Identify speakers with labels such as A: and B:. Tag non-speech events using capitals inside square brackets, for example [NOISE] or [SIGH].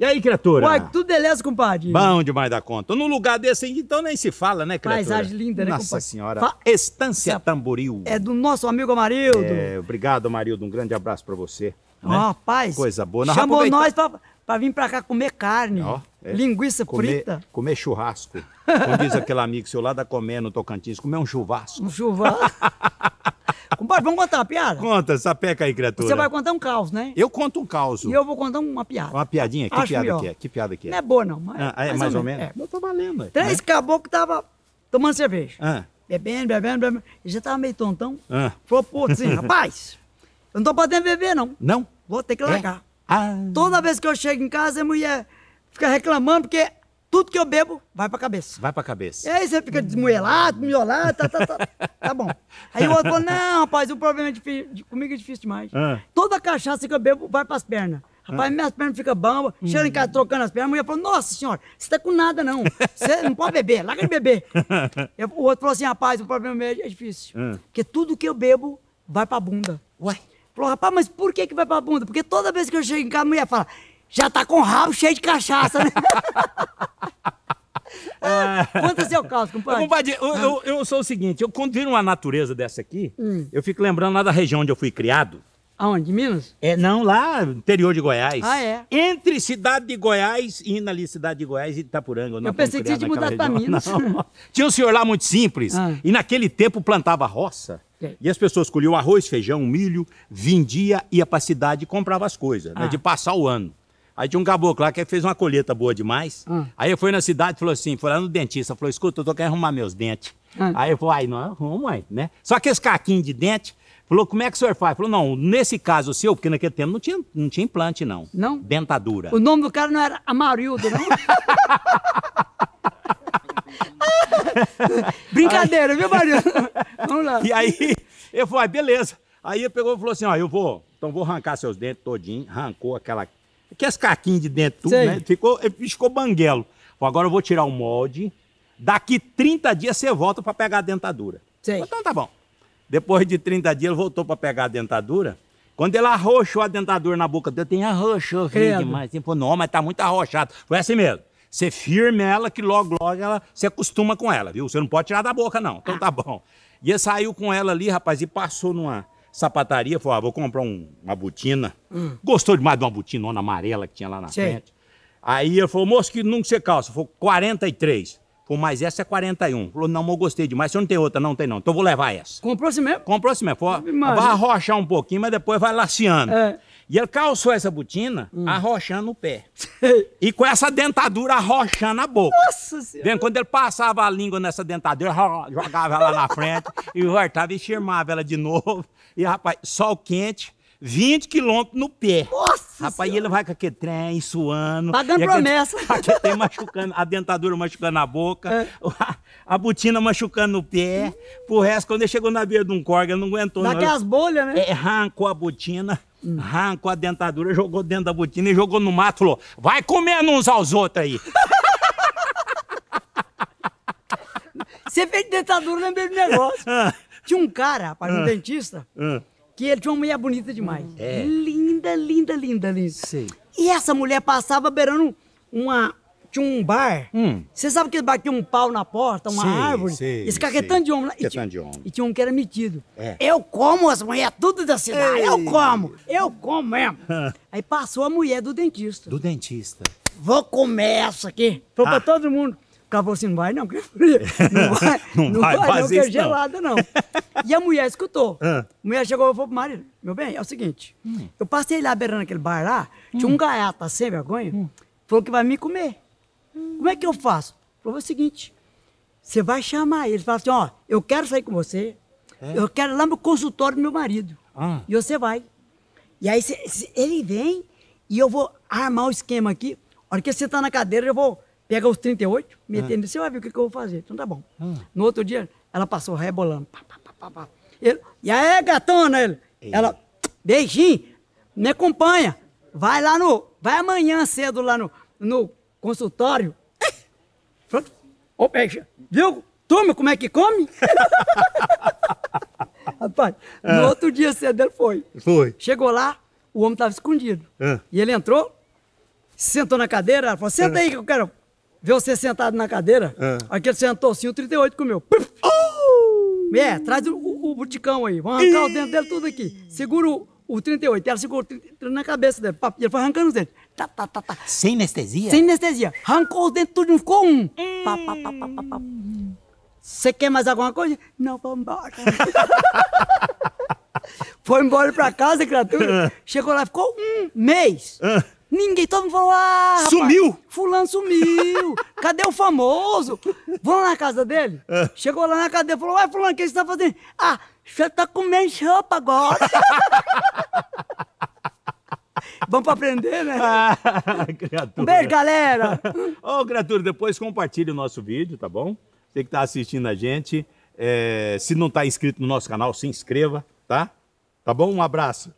A: E aí, criatura? Uai, tudo beleza, compadre? Bom demais da conta. Num lugar desse, então, nem se fala, né, criatura? Paisagem linda, né, Nossa compadre? senhora. Fa... Estância Essa... Tamboril. É do nosso amigo Amarildo. É, obrigado, Amarildo. Um grande abraço pra você. Né? Oh, rapaz. Coisa boa. Nós chamou aproveitar... nós pra, pra vir pra cá comer
B: carne. Oh. É. Linguiça comer, frita.
A: Comer churrasco. Como diz aquele amigo seu lá da Comé, no Tocantins, comer um churrasco. Um churrasco. [LAUGHS] Pode, vamos contar uma piada? Conta, sapeca aí, criatura. Você vai
B: contar um caos, né?
A: Eu conto um caos. E
B: eu vou contar uma piada. Uma
A: piadinha? Que Acho piada melhor. que é? Que piada que é? Não é boa, não. Mas, ah, é mais, mais ou, ou, menos? É. Eu
B: tô valendo. Três né? caboclos que tava tomando cerveja. Ah. Bebendo, bebendo, bebendo. e já tava meio tontão. Ah. Falou, pô, assim, [LAUGHS] rapaz, eu não tô podendo beber, não. Não? Vou ter que é? largar. É? Ah. Toda vez que eu chego em casa, a mulher fica reclamando porque tudo que eu bebo vai pra cabeça.
A: Vai pra cabeça. E aí
B: você fica desmoelado, miolado, tá, tá, tá, tá bom. Aí o outro falou: não, rapaz, o problema é difícil, comigo é difícil demais. Toda ah. Toda cachaça que eu bebo vai pras pernas. Rapaz, ah. minhas pernas ficam bamba, hum. chegando em casa trocando as pernas, a mulher falou, nossa senhora, você tá com nada não, você não pode beber, larga de beber. [LAUGHS] Eu, o outro falou assim, rapaz, o problema é difícil, ah. porque tudo que eu bebo vai pra bunda. Ué? Falou, rapaz, mas por que que vai pra bunda? Porque toda vez que eu chego em casa, a mulher fala, já tá com o rabo cheio de cachaça, né? [LAUGHS] Ah.
A: [LAUGHS] Quanto seu calço,
B: compadre? Compadre, eu, eu,
A: eu, sou o seguinte, eu quando viro uma natureza dessa aqui, hum. eu fico lembrando lá da região onde eu fui criado. Aonde? Minas? É, não, lá interior de Goiás. Ah, é? Entre cidade de Goiás e indo ali, cidade de Goiás e Itapuranga. Eu, eu pensei que tinha de mudar para Minas. Não. Tinha um senhor lá muito simples ah. e naquele tempo plantava roça. É. E as pessoas colhiam arroz, feijão, milho, vendia, ia para a cidade e comprava as coisas, né, ah. né, de passar o ano. Aí tinha um caboclo lá que fez uma colheita boa demais. Hum. Aí eu fui na cidade e falou assim: foi lá no dentista, falou: escuta, eu tô querendo arrumar meus dentes. Hum. Aí eu falei, ai, não, arruma aí, né? Só que esse caquinho de dente, falou, como é que o senhor faz? Falou, não, nesse caso seu, porque naquele tempo não tinha, não tinha implante, não. Não? Dentadura. O
B: nome do cara não era Amarildo, não?
A: [LAUGHS] Brincadeira, viu, Marildo? Vamos lá. E aí, eu falei, beleza. Aí ele pegou e falou assim, ó, eu vou, então vou arrancar seus dentes todinho, arrancou aquela que é as caquinhas de dentro, tudo, Sei. né? Ficou, eh, ficou banguelo. Agora eu vou tirar o molde. Daqui 30 dias você volta para pegar a dentadura. Sei. Então tá bom. Depois de 30 dias ele voltou para pegar a dentadura. Quando ele arrochou a dentadura na boca dele, tem arrochou, filho, demais. falou não, mas tá muito arrochado. Foi assim mesmo. Você firme ela, que logo, logo ela se acostuma com ela, viu? Você não pode tirar da boca, não. Então ah. tá bom. E ele saiu com ela ali, rapaz, e passou numa, sapataria, falou: ah, vou comprar um, uma botina. Hum. Gostou demais de uma botinona amarela que tinha lá na Sim. frente. Aí ele falou: moço, que nunca você calça? Falou: 43. Falou, mas essa é 41. Falou, não, eu gostei demais. Se eu não tem outra, não tem não. Então eu vou levar essa. Comprou-se mesmo? Comprou-se mesmo. Falou, vai arrochar um pouquinho, mas depois vai laciando. É. E ele calçou essa botina hum. arrochando o pé. [LAUGHS] e com essa dentadura arrochando a boca. Nossa Senhora! Quando ele passava a língua nessa dentadura, jogava ela na frente e voltava e firmava ela de novo. E, rapaz, sol quente, 20 quilômetros no pé. Nossa! Rapaz, senhora. ele vai com aquele trem, suando. Pagando promessa. [LAUGHS] Aquele trem machucando, a dentadura machucando a boca, é. a, [LAUGHS] a botina machucando no pé. Hum. Por resto, quando ele chegou na beira de um corga, ele não aguentou. Daqui não. as bolhas, né? É, arrancou a botina. Arrancou a dentadura, jogou dentro da botina e jogou no mato, falou, vai comendo uns aos outros aí. Você fez
B: dentadura no mesmo negócio. [LAUGHS] Ah. Tinha um cara, rapaz, um ah. dentista, ah que ele tinha uma mulher bonita demais. Uhum. É. Linda, linda, linda, linda. Sei. E essa mulher passava beirando uma. Tinha um bar. Hum. Você hum. sabe que batia um pau na porta, uma árvore? Sim. Esse caquetão de homem.
A: Caquetão de homem.
B: E tinha um que era metido. É. Eu como as mulheres tudo da cidade. Ei. Eu como. Eu como mesmo. [LAUGHS] Aí passou a mulher do dentista.
A: Do dentista.
B: Vou comer essa aqui. Foi ah. pra todo mundo. Capocino, assim, vai não, que frio. [LAUGHS]
A: Não vai, não, não vai, vai não, que é gelada,
B: não. E a mulher escutou. Ah. A mulher chegou e falou pro marido, meu bem, é o seguinte, hum. eu passei lá beirando aquele bar lá, hum. tinha um gaiata sem vergonha, hum. falou que vai me comer. Como é que eu faço? Falou é o seguinte, você vai chamar ele, fala assim, ó, eu quero sair com você, é? eu quero ir lá no consultório do meu marido, ah. e você vai. E aí cê, ele vem e eu vou armar o esquema aqui, a hora que você tá na cadeira, eu vou pega os 38, me ah. você vai ver o que, que eu vou fazer. Então tá bom. Ah. No outro dia, ela passou rebolando. Pá, pá, pá, ele, e aí, gatona, ele, ela, beijinho, me acompanha. Vai lá no, vai amanhã cedo lá no, no consultório. [LAUGHS] Pronto. Ô, peixe, viu? Toma, como é que come? [LAUGHS] Rapaz, no ah. outro dia cedo ele foi. Foi. Chegou lá, o homem estava escondido. Ah. E ele entrou, sentou na cadeira, ela falou, senta aí que eu quero Vê você sentado na cadeira, é. aquele sentou assim, o 38 comeu. Oh! É, traz o, o, o buticão aí, vamos arrancar Ih! o dente dele tudo aqui. Segura o, o 38, ela segurou na cabeça dele, papo, ele foi arrancando os dentes. Tá, tá, tá, tá. Sem anestesia? Sem anestesia. Arrancou os dentes tudo, não ficou um. Hum. Você quer mais alguma coisa? Não, vamos embora. [LAUGHS] foi embora pra casa, criatura. Ah. Chegou lá, ficou um mês. Ah. Ninguém, todo mundo falou: ah, rapaz, sumiu! Fulano sumiu! [LAUGHS] Cadê o famoso? Vamos lá na casa dele? É. Chegou lá na cadeia e falou: uai, Fulano, o que você tá fazendo? Ah, você tá comendo chapa agora! [LAUGHS]
A: Vamos pra aprender, né? Ah, Um beijo, galera! Ô, oh, criatura, depois compartilhe o nosso vídeo, tá bom? Você que tá assistindo a gente. É, se não tá inscrito no nosso canal, se inscreva, tá? Tá bom? Um abraço.